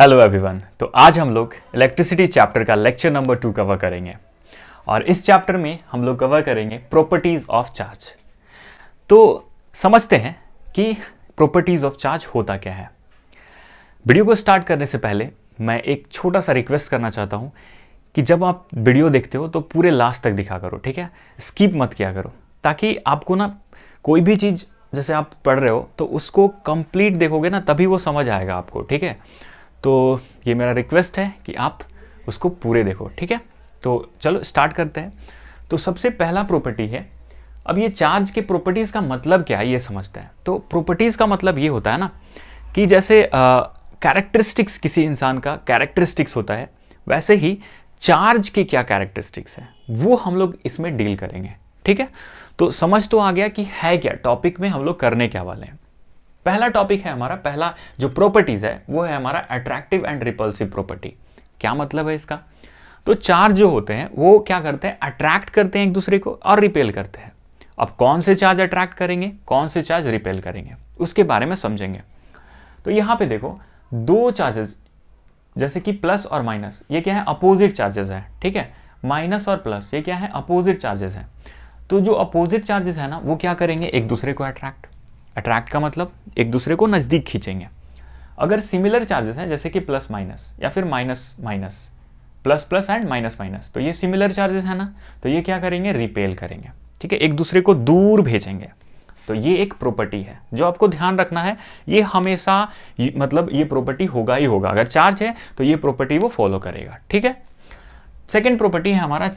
Hello everyone तो आज हम लोग इलेक्ट्रिसिटी चैप्टर का लेक्चर नंबर टू कवर करेंगे और इस चैप्टर में हम लोग कवर करेंगे प्रॉपर्टीज़ ऑफ चार्ज तो समझते हैं कि प्रॉपर्टीज़ ऑफ चार्ज होता क्या है वीडियो को स्टार्ट करने से पहले मैं एक छोटा सा रिक्वेस्ट करना चाहता हूँ कि जब आप वीडियो देखते हो तो पूरे लास्ट तक दिखा करो ठीक है स्किप मत किया करो ताकि आपको ना कोई भी चीज़ जैसे आप पढ़ रहे हो तो उसको कंप्लीट देखोगे ना तभी वो समझ आएगा आपको ठीक है तो ये मेरा रिक्वेस्ट है कि आप उसको पूरे देखो ठीक है तो चलो स्टार्ट करते हैं तो सबसे पहला प्रॉपर्टी है अब ये चार्ज के प्रॉपर्टीज़ का मतलब क्या है ये समझते हैं तो प्रॉपर्टीज़ का मतलब ये होता है ना कि जैसे कैरेक्टरिस्टिक्स किसी इंसान का कैरेक्टरिस्टिक्स होता है वैसे ही चार्ज के क्या कैरेक्टरिस्टिक्स हैं वो हम लोग इसमें डील करेंगे ठीक है तो समझ तो आ गया कि है क्या टॉपिक में हम लोग करने क्या वाले हैं पहला टॉपिक है हमारा पहला जो प्रॉपर्टीज है वो है हमारा अट्रैक्टिव एंड रिपल्सिव प्रॉपर्टी क्या मतलब है इसका तो चार्ज जो होते हैं वो क्या करते हैं अट्रैक्ट करते हैं एक दूसरे को और रिपेल करते हैं अब कौन से चार्ज अट्रैक्ट करेंगे कौन से चार्ज रिपेल करेंगे उसके बारे में समझेंगे तो यहां पे देखो दो चार्जेस जैसे कि प्लस और माइनस ये क्या है अपोजिट चार्जेस है ठीक है माइनस और प्लस ये क्या है अपोजिट चार्जेस है तो जो अपोजिट चार्जेस है ना वो क्या करेंगे एक दूसरे को अट्रैक्ट अट्रैक्ट का मतलब एक दूसरे को नज़दीक खींचेंगे अगर सिमिलर चार्जेस हैं जैसे कि प्लस माइनस या फिर minus minus plus plus and minus minus तो ये सिमिलर चार्जेस है ना तो ये क्या करेंगे रिपेल करेंगे ठीक है एक दूसरे को दूर भेजेंगे तो ये एक प्रॉपर्टी है जो आपको ध्यान रखना है ये हमेशा मतलब ये प्रॉपर्टी होगा ही होगा अगर चार्ज है तो ये प्रॉपर्टी वो फॉलो करेगा ठीक है सेकेंड प्रॉपर्टी है हमारा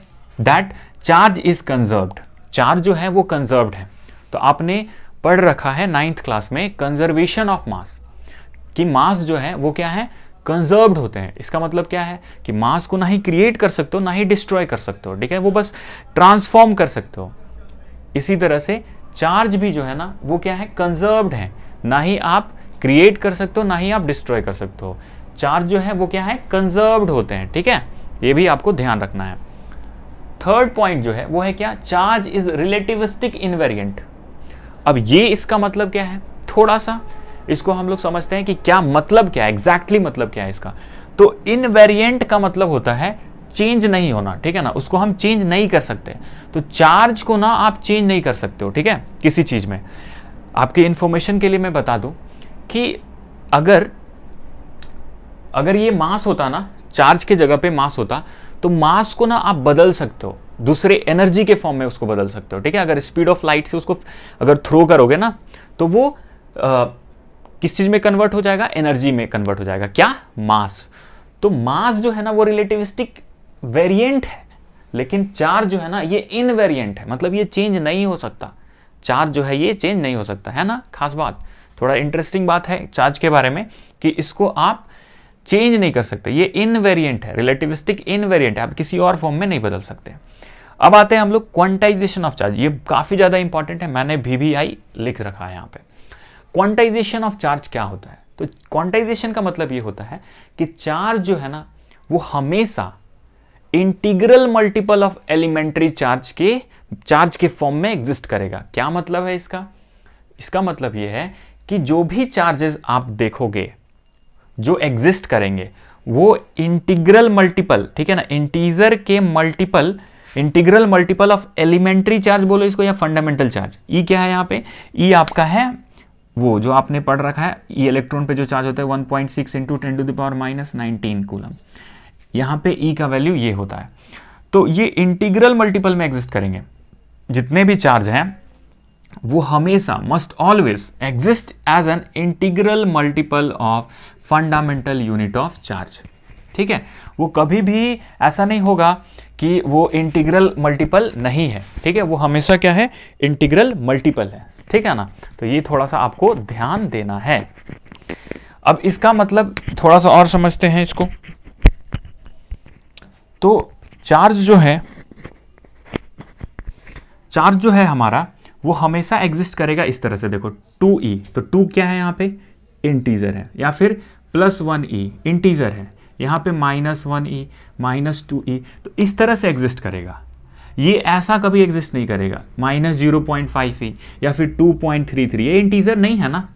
that charge is conserved charge जो है वो कंजर्व्ड है तो आपने पढ़ रखा है नाइन्थ क्लास में कंजर्वेशन ऑफ मास कि मास जो है वो क्या है कंजर्व्ड होते हैं इसका मतलब क्या है कि मास को ना ही क्रिएट कर सकते हो ना ही डिस्ट्रॉय कर सकते हो ठीक है वो बस ट्रांसफॉर्म कर सकते हो इसी तरह से चार्ज भी जो है ना वो क्या है कंजर्व्ड है ना ही आप क्रिएट कर सकते हो ना ही आप डिस्ट्रॉय कर सकते हो चार्ज जो है वो क्या है कंजर्व्ड होते हैं ठीक है ये भी आपको ध्यान रखना है थर्ड पॉइंट जो है वो है क्या चार्ज इज रिलेटिविस्टिक इनवेरियंट अब ये इसका मतलब क्या है थोड़ा सा इसको हम लोग समझते हैं कि क्या मतलब क्या है एग्जैक्टली exactly मतलब क्या है इसका तो इन वेरियंट का मतलब होता है चेंज नहीं होना ठीक है ना उसको हम चेंज नहीं कर सकते तो चार्ज को ना आप चेंज नहीं कर सकते हो ठीक है किसी चीज में आपके इंफॉर्मेशन के लिए मैं बता दूं कि अगर अगर ये मास होता ना चार्ज के जगह पे मास होता तो मास को ना आप बदल सकते हो दूसरे एनर्जी के फॉर्म में उसको बदल सकते हो ठीक है अगर स्पीड ऑफ लाइट से उसको अगर थ्रो करोगे ना तो वो आ, किस चीज़ में कन्वर्ट हो जाएगा एनर्जी में कन्वर्ट हो जाएगा क्या मास तो मास जो है ना वो रिलेटिविस्टिक वेरिएंट है लेकिन चार्ज जो है ना ये वेरियंट है मतलब ये चेंज नहीं हो सकता चार्ज जो है ये चेंज नहीं हो सकता है ना खास बात थोड़ा इंटरेस्टिंग बात है चार्ज के बारे में कि इसको आप चेंज नहीं कर सकते ये इन वेरियंट है रिलेटिविस्टिक इन वेरियंट है आप किसी और फॉर्म में नहीं बदल सकते अब आते हैं हम लोग क्वांटाइजेशन ऑफ चार्ज ये काफ़ी ज़्यादा इंपॉर्टेंट है मैंने भी भी आई लिख रखा है यहां पे क्वांटाइजेशन ऑफ चार्ज क्या होता है तो क्वांटाइजेशन का मतलब ये होता है कि चार्ज जो है ना वो हमेशा integral multiple of elementary charge के चार्ज के फॉर्म में एग्जिस्ट करेगा क्या मतलब है इसका इसका मतलब यह है कि जो भी चार्जेस आप देखोगे जो एग्जिस्ट करेंगे वो इंटीग्रल मल्टीपल ठीक है ना इंटीजर के multiple integral multiple of elementary charge बोलो इसको या फंडामेंटल चार्ज ई e क्या है यहाँ पे ई e आपका है वो जो आपने पढ़ रखा है ई e इलेक्ट्रॉन पे जो चार्ज होता है 1.6 point six into ten to the power minus nineteen coulomb यहाँ पे ई का वैल्यू ये होता है तो ये इंटीग्रल मल्टीपल में एग्जिस्ट करेंगे जितने भी चार्ज हैं वो हमेशा must always exist as an integral multiple of fundamental unit of charge ठीक है वो कभी भी ऐसा नहीं होगा कि वो इंटीग्रल मल्टीपल नहीं है ठीक है वो हमेशा क्या है इंटीग्रल मल्टीपल है ठीक है ना तो ये थोड़ा सा आपको ध्यान देना है अब इसका मतलब थोड़ा सा और समझते हैं इसको तो चार्ज जो है चार्ज जो है हमारा वो हमेशा एग्जिस्ट करेगा इस तरह से देखो टू ई तो टू क्या है यहां पे इंटीजर है या फिर प्लस वन ई इंटीजर है यहाँ पे minus one e minus two e तो इस तरह से एग्जिस्ट करेगा ये ऐसा कभी एग्जिस्ट नहीं करेगा minus zero point five e या फिर टू पॉइंट थ्री थ्री ये इंटीजर नहीं है ना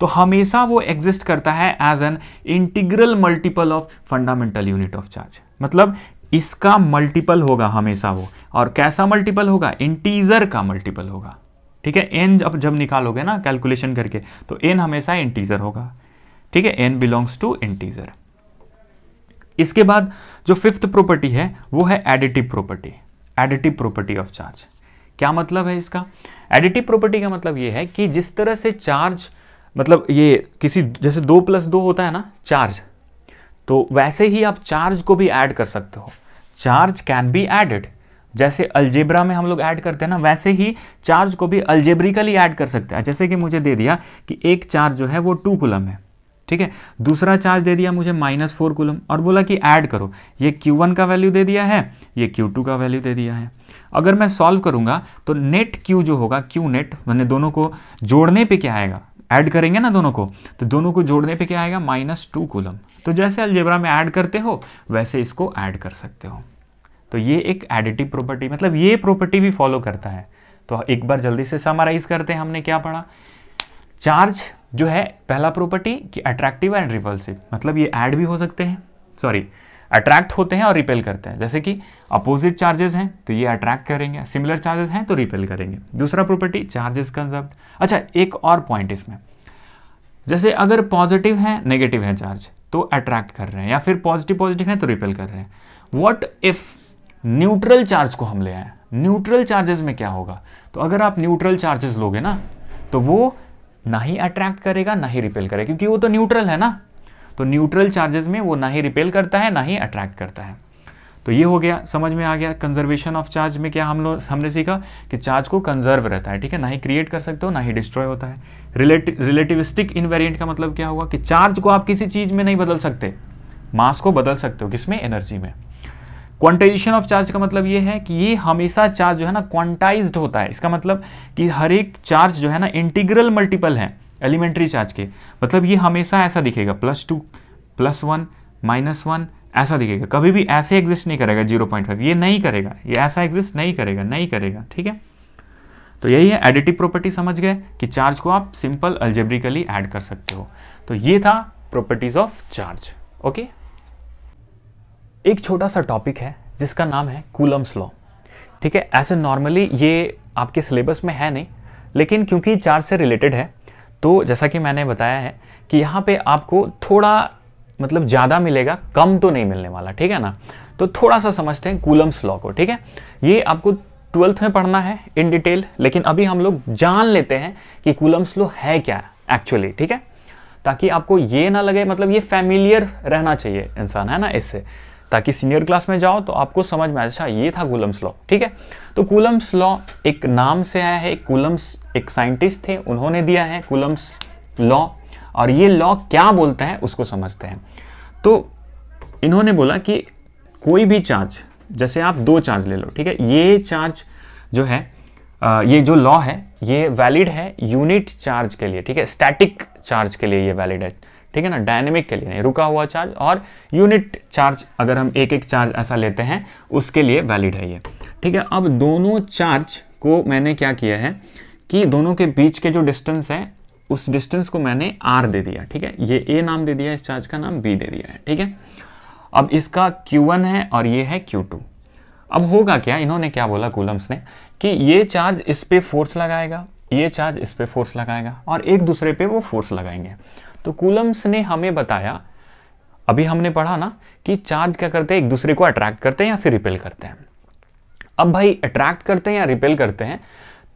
तो हमेशा वो एग्जिस्ट करता है as an integral multiple of fundamental unit of charge मतलब इसका मल्टीपल होगा हमेशा वो और कैसा मल्टीपल होगा इंटीजर का मल्टीपल होगा ठीक है एन जब जब निकालोगे ना कैलकुलेशन करके तो एन हमेशा इंटीजर होगा ठीक है एन बिलोंग्स टू इंटीजर इसके बाद जो फिफ्थ प्रॉपर्टी है वो है additive property additive property of charge क्या मतलब है इसका एडिटिव प्रॉपर्टी का मतलब ये है कि जिस तरह से चार्ज मतलब ये किसी जैसे दो प्लस दो होता है ना चार्ज तो वैसे ही आप चार्ज को भी ऐड कर सकते हो चार्ज कैन बी एडेड जैसे अल्जेब्रा में हम लोग ऐड करते हैं ना वैसे ही चार्ज को भी अल्जेब्रिकली ऐड कर सकते हैं जैसे कि मुझे दे दिया कि एक चार्ज जो है वो टू कुलम है ठीक है दूसरा चार्ज दे दिया मुझे माइनस फोर कुलम और बोला कि ऐड करो ये क्यू वन का वैल्यू दे दिया है ये क्यू टू का वैल्यू दे दिया है अगर मैं सॉल्व करूंगा तो नेट क्यू जो होगा क्यू नेट मैंने दोनों को जोड़ने पे क्या आएगा ऐड करेंगे ना दोनों को तो दोनों को जोड़ने पे क्या आएगा माइनस टू कुलम तो जैसे अलजेबरा में ऐड करते हो वैसे इसको ऐड कर सकते हो तो ये एक एडिटिव प्रॉपर्टी मतलब ये प्रॉपर्टी भी फॉलो करता है तो एक बार जल्दी से समराइज करते हैं हमने क्या पढ़ा चार्ज जो है पहला प्रॉपर्टी कि अट्रैक्टिव एंड रिपल्सिव मतलब ये ऐड भी हो सकते हैं सॉरी अट्रैक्ट होते हैं और रिपेल करते हैं जैसे कि अपोजिट चार्जेस हैं तो ये अट्रैक्ट करेंगे सिमिलर चार्जेस हैं तो रिपेल करेंगे दूसरा प्रॉपर्टी चार्जेस कंजर्व अच्छा एक और पॉइंट इसमें जैसे अगर पॉजिटिव है नेगेटिव है चार्ज तो अट्रैक्ट कर रहे हैं या फिर पॉजिटिव पॉजिटिव है तो रिपेल कर रहे हैं वॉट इफ न्यूट्रल चार्ज को हम ले आए न्यूट्रल चार्जेस में क्या होगा तो अगर आप न्यूट्रल चार्जेस लोगे ना तो वो ना ही अट्रैक्ट करेगा ना ही रिपेल करेगा क्योंकि वो तो न्यूट्रल है ना तो न्यूट्रल चार्जेस में वो ना ही रिपेल करता है ना ही अट्रैक्ट करता है तो ये हो गया समझ में आ गया कंजर्वेशन ऑफ चार्ज में क्या हम लोग हमने सीखा कि चार्ज को कंजर्व रहता है ठीक है ना ही क्रिएट कर सकते हो ना ही डिस्ट्रॉय होता है रिलेटिव रिलेटिविस्टिक इनवेरियंट का मतलब क्या हुआ कि चार्ज को आप किसी चीज़ में नहीं बदल सकते मास को बदल सकते हो किसमें एनर्जी में क्वांटाइजेशन ऑफ चार्ज का मतलब ये है कि ये हमेशा चार्ज जो है ना क्वांटाइज्ड होता है इसका मतलब कि हर एक चार्ज जो है ना इंटीग्रल मल्टीपल है एलिमेंट्री चार्ज के मतलब ये हमेशा ऐसा दिखेगा plus two plus one minus one ऐसा दिखेगा कभी भी ऐसे एग्जिस्ट नहीं करेगा जीरो पॉइंट फाइव ये नहीं करेगा ये ऐसा एग्जिस्ट नहीं करेगा नहीं करेगा ठीक है तो यही है एडिटिव प्रॉपर्टी समझ गए कि चार्ज को आप सिंपल अल्जेब्रिकली एड कर सकते हो तो ये था प्रॉपर्टीज ऑफ चार्ज ओके एक छोटा सा टॉपिक है जिसका नाम है कूलम्स लॉ ठीक है ऐसे नॉर्मली ये आपके सिलेबस में है नहीं लेकिन क्योंकि चार से रिलेटेड है तो जैसा कि मैंने बताया है कि यहाँ पे आपको थोड़ा मतलब ज़्यादा मिलेगा कम तो नहीं मिलने वाला ठीक है ना तो थोड़ा सा समझते हैं कूलम्स लॉ को ठीक है ये आपको ट्वेल्थ में पढ़ना है इन डिटेल लेकिन अभी हम लोग जान लेते हैं कि कूलम्स लॉ है क्या एक्चुअली ठीक है ताकि आपको ये ना लगे मतलब ये फैमिलियर रहना चाहिए इंसान है ना इससे ताकि सीनियर क्लास में जाओ तो आपको समझ में अच्छा ये था कूलम्स लॉ ठीक है तो कूलम्स लॉ एक नाम से आया है कूलम्स एक साइंटिस्ट थे उन्होंने दिया है कूलम्स लॉ और ये लॉ क्या बोलता है उसको समझते हैं तो इन्होंने बोला कि कोई भी चार्ज जैसे आप दो चार्ज ले लो ठीक है ये चार्ज जो है ये जो लॉ है ये वैलिड है यूनिट चार्ज के लिए ठीक है स्टैटिक चार्ज के लिए ये वैलिड है ठीक है ना डायनेमिक के लिए नहीं रुका हुआ चार्ज और यूनिट चार्ज अगर हम एक एक चार्ज ऐसा लेते हैं उसके लिए वैलिड है ये ठीक है अब दोनों चार्ज को मैंने क्या किया है कि दोनों के बीच के जो डिस्टेंस है उस डिस्टेंस को मैंने आर दे दिया ठीक है ये ए नाम दे दिया इस चार्ज का नाम बी दे दिया है ठीक है अब इसका Q1 है और ये है Q2 अब होगा क्या इन्होंने क्या बोला कूलम्स ने कि ये चार्ज इस पर फोर्स लगाएगा ये चार्ज इस पर फोर्स लगाएगा और एक दूसरे पे वो फोर्स लगाएंगे तो कूलम्स ने हमें बताया अभी हमने पढ़ा ना कि चार्ज क्या करते हैं एक दूसरे को अट्रैक्ट करते हैं या फिर रिपेल करते हैं अब भाई अट्रैक्ट करते हैं या रिपेल करते हैं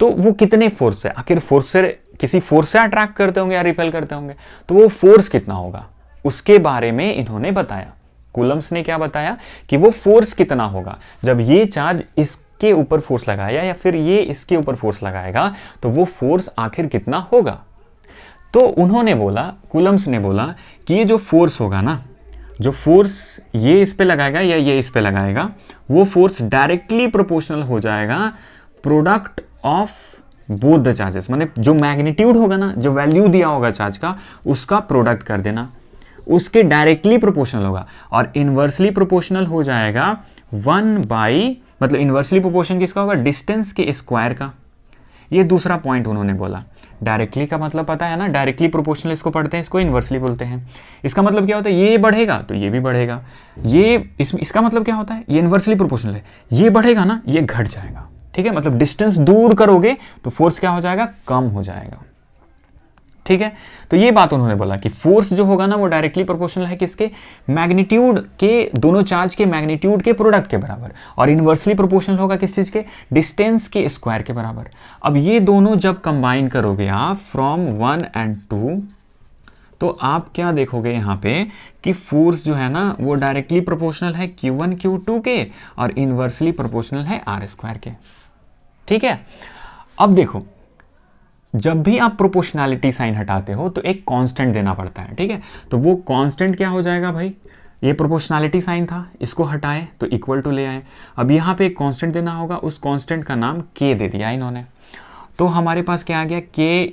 तो वो कितने फोर्स है आखिर फोर्स से किसी फोर्स से अट्रैक्ट करते होंगे या रिपेल करते होंगे तो वो फोर्स कितना होगा उसके बारे में इन्होंने बताया कूलम्स ने क्या बताया कि वो फोर्स कितना होगा जब ये चार्ज इसके ऊपर फोर्स लगाया या फिर ये इसके ऊपर फोर्स लगाएगा तो वो फोर्स आखिर कितना होगा तो उन्होंने बोला कुलम्स ने बोला कि ये जो फोर्स होगा ना जो फोर्स ये इस पे लगाएगा या ये इस पे लगाएगा वो फोर्स डायरेक्टली प्रोपोर्शनल हो जाएगा product of both the charges मैंने जो मैग्नीट्यूड होगा ना जो वैल्यू दिया होगा चार्ज का उसका प्रोडक्ट कर देना उसके डायरेक्टली प्रोपोर्शनल होगा और इन्वर्सली प्रोपोर्शनल हो जाएगा वन बाई मतलब इन्वर्सली प्रोपोर्शन किसका होगा डिस्टेंस के स्क्वायर का ये दूसरा पॉइंट उन्होंने बोला डायरेक्टली का मतलब पता है ना डायरेक्टली प्रोपोर्शनल इसको पढ़ते हैं इसको इन्वर्सली बोलते हैं इसका मतलब क्या होता है ये बढ़ेगा तो ये भी बढ़ेगा ये इस, इसका मतलब क्या होता है ये इन्वर्सली प्रोपोर्शनल है ये बढ़ेगा ना ये घट जाएगा ठीक है मतलब डिस्टेंस दूर करोगे तो फोर्स क्या हो जाएगा कम हो जाएगा ठीक है तो ये बात उन्होंने बोला कि फोर्स जो होगा ना वो डायरेक्टली प्रोपोर्शनल है किसके मैग्नीट्यूड के दोनों चार्ज के मैग्नीट्यूड के प्रोडक्ट के बराबर और इनवर्सली प्रोपोर्शनल होगा किस चीज़ के डिस्टेंस के स्क्वायर के बराबर अब ये दोनों जब कंबाइन करोगे आप फ्रॉम वन एंड टू तो आप क्या देखोगे यहां पे कि फोर्स जो है ना वो डायरेक्टली प्रोपोर्शनल है क्यू टू के और इनवर्सली प्रोपोर्शनल है आर स्क्वायर के ठीक है अब देखो जब भी आप प्रोपोर्शनैलिटी साइन हटाते हो तो एक कांस्टेंट देना पड़ता है ठीक है तो वो कांस्टेंट क्या हो जाएगा भाई ये प्रोपोर्शनैलिटी साइन था इसको हटाएं तो इक्वल टू ले आए अब यहाँ पे एक कांस्टेंट देना होगा उस कांस्टेंट का नाम के दे दिया इन्होंने तो हमारे पास क्या आ गया k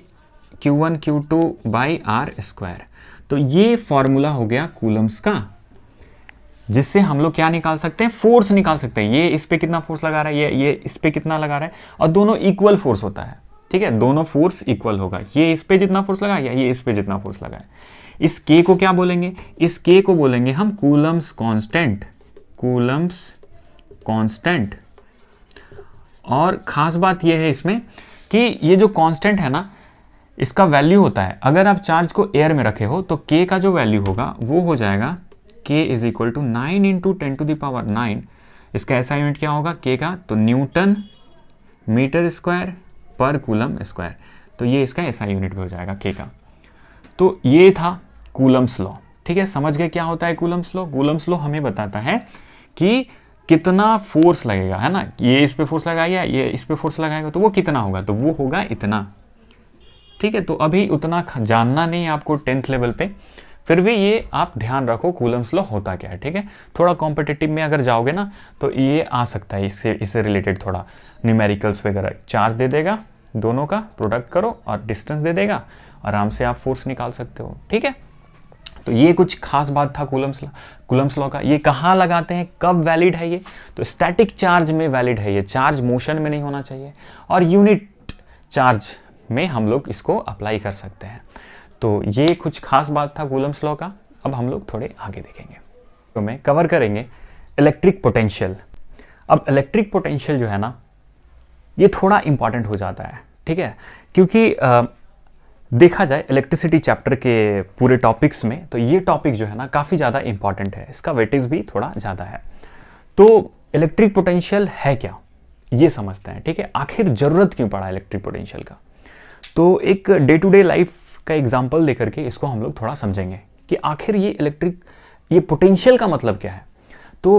Q one Q two by R square तो ये फॉर्मूला हो गया कूलम्स का जिससे हम लोग क्या निकाल सकते हैं फोर्स निकाल सकते हैं ये इस पर कितना फोर्स लगा रहा है ये ये इस पर कितना लगा रहा है और दोनों इक्वल फोर्स होता है ठीक है दोनों फोर्स इक्वल होगा ये इस पे जितना फोर्स लगा या ये इस पे जितना फोर्स लगा है इस के को क्या बोलेंगे इस के को बोलेंगे हम कूलम्स कांस्टेंट कूलम्स कांस्टेंट और खास बात यह है इसमें कि ये जो कांस्टेंट है ना इसका वैल्यू होता है अगर आप चार्ज को एयर में रखे हो तो के का जो वैल्यू होगा वो हो जाएगा k is equal to nine into ten to the power nine इसका ऐसा यूनिट क्या होगा के का तो न्यूटन मीटर स्क्वायर पर कूलम स्क्वायर तो ये इसका ऐसा यूनिट भी हो जाएगा के का तो ये था कूलम्स लॉ ठीक है समझ गए क्या होता है कूलम्स लॉ कूलम्स लॉ हमें बताता है कि कितना फोर्स लगेगा है ना ये इस पे फोर्स लगाएगा ये इस पे फोर्स लगाएगा तो वो कितना होगा तो वो होगा इतना ठीक है तो अभी उतना जानना नहीं है आपको टेंथ लेवल पे फिर भी ये आप ध्यान रखो कूलम्स लॉ होता क्या है ठीक है थोड़ा कॉम्पिटिटिव में अगर जाओगे ना तो ये आ सकता है इससे इससे रिलेटेड थोड़ा न्यूमेरिकल्स वगैरह चार्ज दे देगा दोनों का प्रोडक्ट करो और डिस्टेंस दे देगा आराम से आप फोर्स निकाल सकते हो ठीक है तो ये कुछ खास बात था कूलम्स लॉ कूलम्स लॉ का ये कहाँ लगाते हैं कब वैलिड है ये तो स्टैटिक चार्ज में वैलिड है ये चार्ज मोशन में नहीं होना चाहिए और यूनिट चार्ज में हम लोग इसको अप्लाई कर सकते हैं तो ये कुछ खास बात था गोलम्स लॉ का अब हम लोग थोड़े आगे देखेंगे तो मैं कवर करेंगे इलेक्ट्रिक पोटेंशियल अब इलेक्ट्रिक पोटेंशियल जो है ना ये थोड़ा इंपॉर्टेंट हो जाता है ठीक है क्योंकि आ, देखा जाए इलेक्ट्रिसिटी चैप्टर के पूरे टॉपिक्स में तो ये टॉपिक जो है ना काफ़ी ज़्यादा इंपॉर्टेंट है इसका वेटेज भी थोड़ा ज़्यादा है तो इलेक्ट्रिक पोटेंशियल है क्या ये समझते हैं ठीक है आखिर ज़रूरत क्यों पड़ा इलेक्ट्रिक पोटेंशियल का तो एक डे टू डे लाइफ का एग्जाम्पल दे करके इसको हम लोग थोड़ा समझेंगे कि आखिर ये इलेक्ट्रिक ये पोटेंशियल का मतलब क्या है तो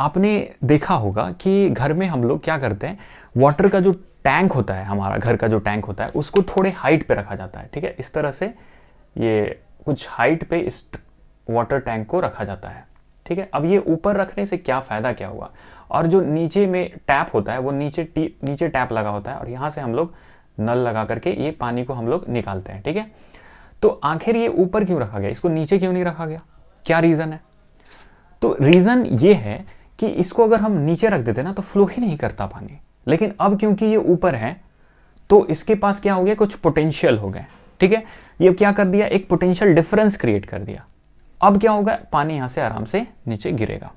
आपने देखा होगा कि घर में हम लोग क्या करते हैं वाटर का जो टैंक होता है हमारा घर का जो टैंक होता है उसको थोड़े हाइट पे रखा जाता है ठीक है इस तरह से ये कुछ हाइट पे इस वाटर टैंक को रखा जाता है ठीक है अब ये ऊपर रखने से क्या फ़ायदा क्या हुआ और जो नीचे में टैप होता है वो नीचे नीचे टैप लगा होता है और यहाँ से हम लोग नल लगा करके ये पानी को हम लोग निकालते हैं ठीक है थीके? तो आखिर ये ऊपर क्यों रखा गया इसको नीचे क्यों नहीं रखा गया क्या रीज़न है तो रीज़न ये है कि इसको अगर हम नीचे रख देते ना तो फ्लो ही नहीं करता पानी लेकिन अब क्योंकि ये ऊपर है तो इसके पास क्या हो गया कुछ पोटेंशियल हो गए ठीक है ये क्या कर दिया एक पोटेंशियल डिफरेंस क्रिएट कर दिया अब क्या होगा पानी यहां से आराम से नीचे गिरेगा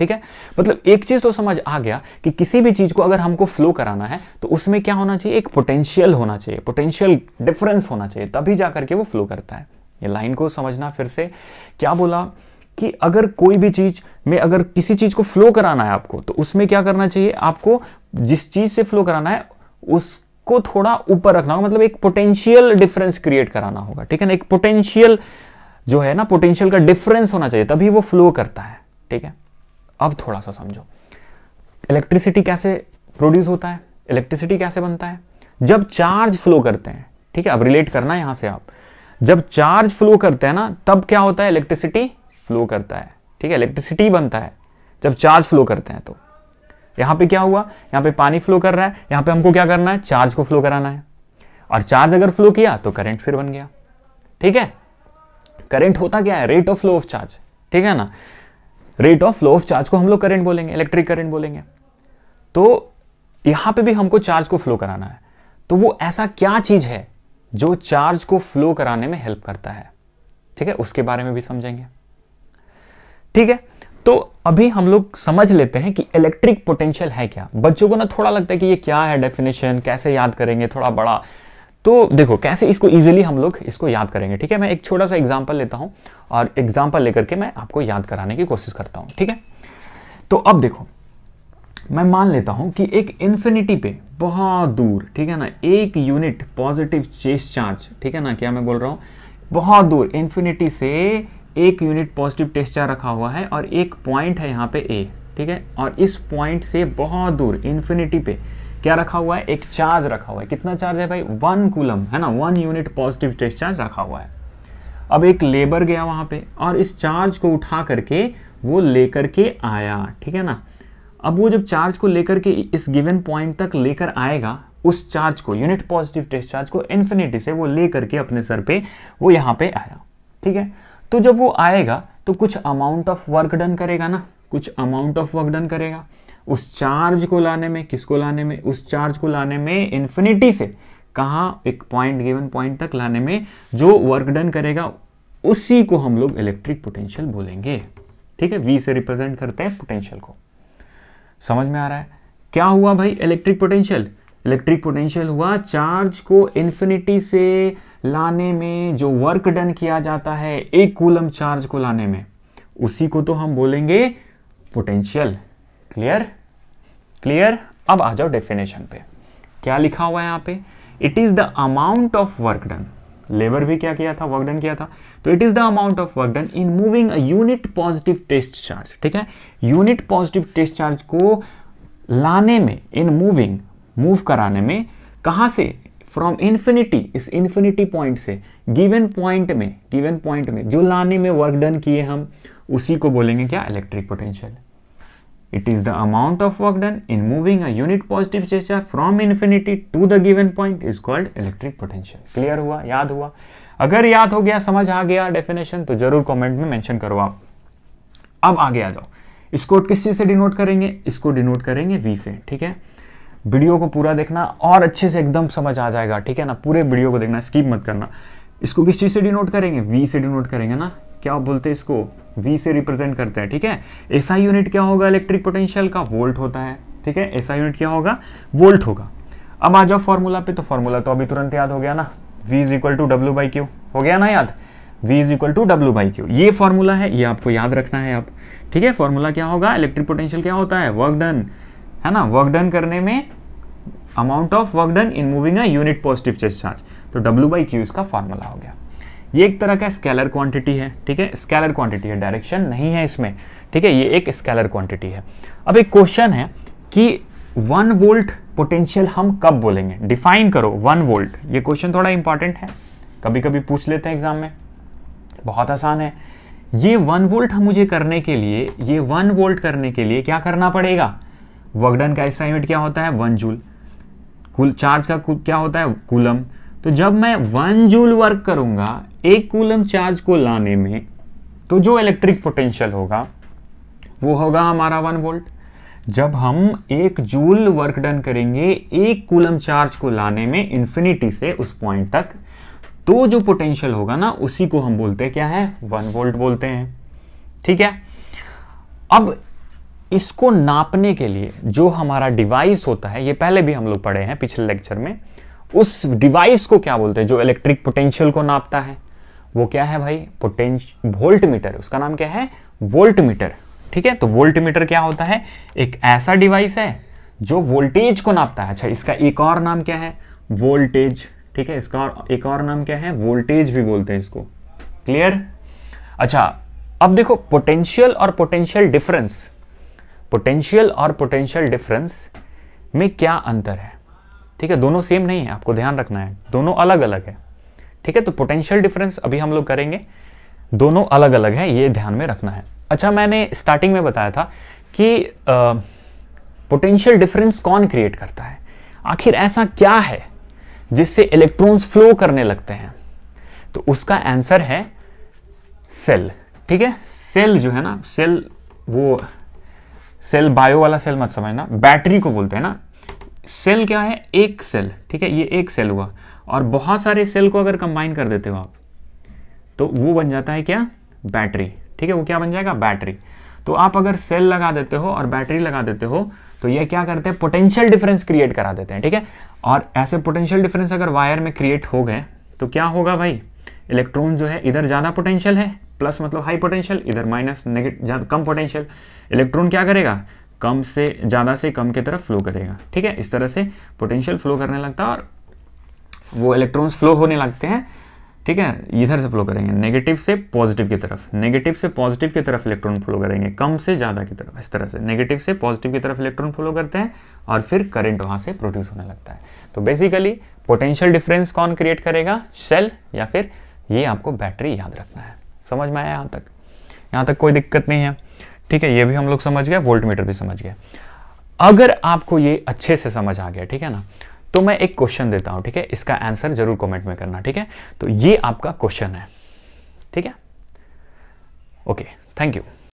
ठीक है मतलब एक चीज तो समझ आ गया कि किसी भी चीज को अगर हमको फ्लो कराना है तो उसमें क्या होना चाहिए एक पोटेंशियल होना चाहिए पोटेंशियल डिफरेंस होना चाहिए तभी जा करके वो फ्लो करता है ये लाइन को समझना फिर से क्या बोला कि अगर कोई भी चीज में अगर किसी चीज को फ्लो कराना है आपको तो उसमें क्या करना चाहिए आपको जिस चीज से फ्लो कराना है उस को थोड़ा ऊपर रखना होगा मतलब एक पोटेंशियल डिफरेंस क्रिएट कराना होगा ठीक है ना एक पोटेंशियल जो है ना पोटेंशियल का डिफरेंस होना चाहिए तभी वो फ्लो करता है ठीक है अब थोड़ा सा समझो इलेक्ट्रिसिटी कैसे प्रोड्यूस होता है इलेक्ट्रिसिटी कैसे बनता है जब चार्ज फ्लो करते हैं ठीक है अब रिलेट करना यहां से आप जब चार्ज फ्लो करते हैं ना तब क्या होता है इलेक्ट्रिसिटी फ्लो करता है ठीक है इलेक्ट्रिसिटी बनता है जब चार्ज फ्लो करते हैं तो यहां पे क्या हुआ यहां पे पानी फ्लो कर रहा है यहां पे हमको क्या करना है चार्ज को फ्लो कराना है और चार्ज अगर फ्लो किया तो करंट फिर बन गया ठीक है करंट होता क्या है rate of flow of charge ठीक है ना rate of flow of charge को हम लोग करेंट बोलेंगे इलेक्ट्रिक करेंट बोलेंगे तो यहां पे भी हमको चार्ज को फ्लो कराना है तो वो ऐसा क्या चीज़ है जो चार्ज को फ्लो कराने में हेल्प करता है ठीक है उसके बारे में भी समझेंगे ठीक है तो अभी हम लोग समझ लेते हैं कि इलेक्ट्रिक पोटेंशियल है क्या बच्चों को ना थोड़ा लगता है कि ये क्या है डेफिनेशन कैसे याद करेंगे थोड़ा बड़ा तो देखो कैसे इसको इजीली हम लोग इसको याद करेंगे ठीक है मैं एक छोटा सा एग्जाम्पल लेता हूँ और एग्जाम्पल लेकर के मैं आपको याद कराने की कोशिश करता हूँ ठीक है तो अब देखो मैं मान लेता हूँ कि एक इन्फिनिटी पे बहुत दूर ठीक है ना एक यूनिट पॉजिटिव चेस चार्ज ठीक है ना क्या मैं बोल रहा हूँ बहुत दूर इन्फिनिटी से एक यूनिट पॉजिटिव टेस्ट चार्ज रखा हुआ है और एक पॉइंट है यहाँ पे ए ठीक है और इस पॉइंट से बहुत दूर इन्फिनिटी पे क्या रखा हुआ है एक चार्ज रखा हुआ है कितना चार्ज है भाई वन कूलम है ना one unit positive test charge रखा हुआ है अब एक लेबर गया वहां पे और इस चार्ज को उठा करके वो लेकर के आया ठीक है ना अब वो जब चार्ज को लेकर के इस गिवन पॉइंट तक लेकर आएगा उस चार्ज को यूनिट पॉजिटिव टेस्ट चार्ज को इन्फिनिटी से वो ले करके अपने सर पे वो यहाँ पे आया ठीक है तो जब वो आएगा तो कुछ अमाउंट ऑफ वर्क डन करेगा ना कुछ अमाउंट ऑफ वर्क डन करेगा उस चार्ज को लाने में किसको लाने में उस चार्ज को लाने में इन्फिनिटी से कहाँ एक पॉइंट गिवन पॉइंट तक लाने में जो वर्क डन करेगा उसी को हम लोग इलेक्ट्रिक पोटेंशियल बोलेंगे ठीक है वी से रिप्रेजेंट करते हैं पोटेंशियल को समझ में आ रहा है क्या हुआ भाई इलेक्ट्रिक पोटेंशियल इलेक्ट्रिक पोटेंशियल हुआ चार्ज को इन्फिनिटी से लाने में जो वर्क डन किया जाता है एक कूलम चार्ज को लाने में उसी को तो हम बोलेंगे पोटेंशियल क्लियर क्लियर अब आ जाओ डेफिनेशन पे क्या लिखा हुआ है यहाँ पे it is the amount of work done labour भी क्या किया था वर्क डन किया था तो it is the amount of work done in moving unit positive test charge ठीक है यूनिट पॉजिटिव टेस्ट चार्ज को लाने में इन मूविंग मूव कराने में कहाँ से फ्रॉम इन्फिनिटी इस इन्फिनिटी पॉइंट से गिवन पॉइंट में गिवन पॉइंट में जो लाने में वर्क डन किए हम उसी को बोलेंगे क्या electric potential It is the amount of work done in moving a unit positive charge from infinity to the given point is called electric potential. Clear हुआ याद हुआ अगर याद हो गया समझ आ गया डेफिनेशन तो जरूर कमेंट में मेंशन करो आप अब आगे आ जाओ इसको किस चीज़ से डिनोट करेंगे इसको डिनोट करेंगे वी से ठीक है वीडियो को पूरा देखना और अच्छे से एकदम समझ आ जाएगा ठीक है ना पूरे वीडियो को देखना स्किप मत करना इसको किस चीज़ से डिनोट करेंगे वी से डिनोट करेंगे ना क्या बोलते हैं इसको वी से रिप्रेजेंट करते हैं ठीक है ऐसा यूनिट क्या होगा इलेक्ट्रिक पोटेंशियल का वोल्ट होता है ठीक है ऐसा यूनिट क्या होगा वोल्ट होगा अब आ जाओ फॉर्मूला पे तो फॉर्मूला तो अभी तुरंत याद हो गया ना V is equal to W by Q हो गया ना याद V is equal to W by Q ये फॉर्मूला है ये आपको याद रखना है आप ठीक है फॉर्मूला क्या होगा इलेक्ट्रिक पोटेंशियल क्या होता है वर्क डन है ना वर्क डन करने में amount of work done in moving a unit positive charge तो डब्ल्यू बाई क्यू इसका फॉर्मूला हो गया ये एक तरह का स्केलर क्वांटिटी है ठीक है स्केलर क्वांटिटी है डायरेक्शन नहीं है इसमें ठीक है ये एक स्केलर क्वांटिटी है अब एक क्वेश्चन है कि वन वोल्ट पोटेंशियल हम कब बोलेंगे डिफाइन करो वन वोल्ट ये क्वेश्चन थोड़ा इंपॉर्टेंट है कभी कभी पूछ लेते हैं एग्जाम में बहुत आसान है ये वन वोल्ट हम मुझे करने के लिए ये वन वोल्ट करने के लिए क्या करना पड़ेगा वर्कडन का ऐसा क्या होता है वन जूल कुल चार्ज का क्या होता है कूलम तो जब मैं वन जूल वर्क करूंगा एक कूलम चार्ज को लाने में तो जो इलेक्ट्रिक पोटेंशियल होगा वो होगा हमारा वन वोल्ट जब हम एक जूल वर्क डन करेंगे एक कूलम चार्ज को लाने में इंफिनिटी से उस पॉइंट तक तो जो पोटेंशियल होगा ना उसी को हम बोलते हैं क्या है वन वोल्ट बोलते हैं ठीक है अब इसको नापने के लिए जो हमारा डिवाइस होता है ये पहले भी हम लोग पढ़े हैं पिछले लेक्चर में उस डिवाइस को क्या बोलते हैं जो इलेक्ट्रिक पोटेंशियल को नापता है वो क्या है भाई पोटेंश वोल्ट मीटर उसका नाम क्या है वोल्ट मीटर ठीक है तो वोल्ट मीटर क्या होता है एक ऐसा डिवाइस है जो वोल्टेज को नापता है अच्छा इसका एक और नाम क्या है वोल्टेज ठीक है इसका और एक और नाम क्या है वोल्टेज भी बोलते हैं इसको क्लियर अच्छा अब देखो पोटेंशियल और पोटेंशियल डिफरेंस पोटेंशियल और पोटेंशियल डिफरेंस में क्या अंतर है ठीक है दोनों सेम नहीं है आपको ध्यान रखना है दोनों अलग अलग है ठीक है तो पोटेंशियल डिफरेंस अभी हम लोग करेंगे दोनों अलग अलग हैं ये ध्यान में रखना है अच्छा मैंने स्टार्टिंग में बताया था कि पोटेंशियल डिफरेंस कौन क्रिएट करता है आखिर ऐसा क्या है जिससे इलेक्ट्रॉन्स फ्लो करने लगते हैं तो उसका आंसर है सेल ठीक है सेल जो है ना सेल वो सेल बायो वाला सेल मत समझना बैटरी को बोलते हैं ना सेल क्या है एक सेल ठीक है ये एक सेल हुआ और बहुत सारे सेल को अगर कंबाइन कर देते हो आप तो वो बन जाता है क्या बैटरी ठीक है वो क्या बन जाएगा बैटरी तो आप अगर सेल लगा देते हो और बैटरी लगा देते हो तो ये क्या करते हैं पोटेंशियल डिफरेंस क्रिएट करा देते हैं ठीक है और ऐसे पोटेंशियल डिफरेंस अगर वायर में क्रिएट हो गए तो क्या होगा भाई इलेक्ट्रॉन जो है इधर ज़्यादा पोटेंशियल है प्लस मतलब हाई पोटेंशियल इधर माइनस नेगेटिव कम पोटेंशियल इलेक्ट्रॉन क्या करेगा कम से ज़्यादा से कम की तरफ फ्लो करेगा ठीक है इस तरह से पोटेंशियल फ्लो करने लगता है और वो इलेक्ट्रॉन्स फ्लो होने लगते हैं ठीक है इधर से फ्लो करेंगे नेगेटिव से पॉजिटिव की तरफ नेगेटिव से पॉजिटिव की तरफ इलेक्ट्रॉन फ्लो करेंगे कम से ज़्यादा की तरफ इस तरह से नेगेटिव से पॉजिटिव की तरफ इलेक्ट्रॉन फ्लो करते हैं और फिर करंट वहाँ से प्रोड्यूस होने लगता है तो बेसिकली पोटेंशियल डिफरेंस कौन क्रिएट करेगा सेल या फिर ये आपको बैटरी याद रखना है समझ में आया यहाँ तक यहाँ तक कोई दिक्कत नहीं है ठीक है ये भी हम लोग समझ गए वोल्ट मीटर भी समझ गए अगर आपको ये अच्छे से समझ आ गया ठीक है ना तो मैं एक क्वेश्चन देता हूं ठीक है इसका आंसर जरूर कमेंट में करना ठीक है तो ये आपका क्वेश्चन है ठीक है ओके थैंक यू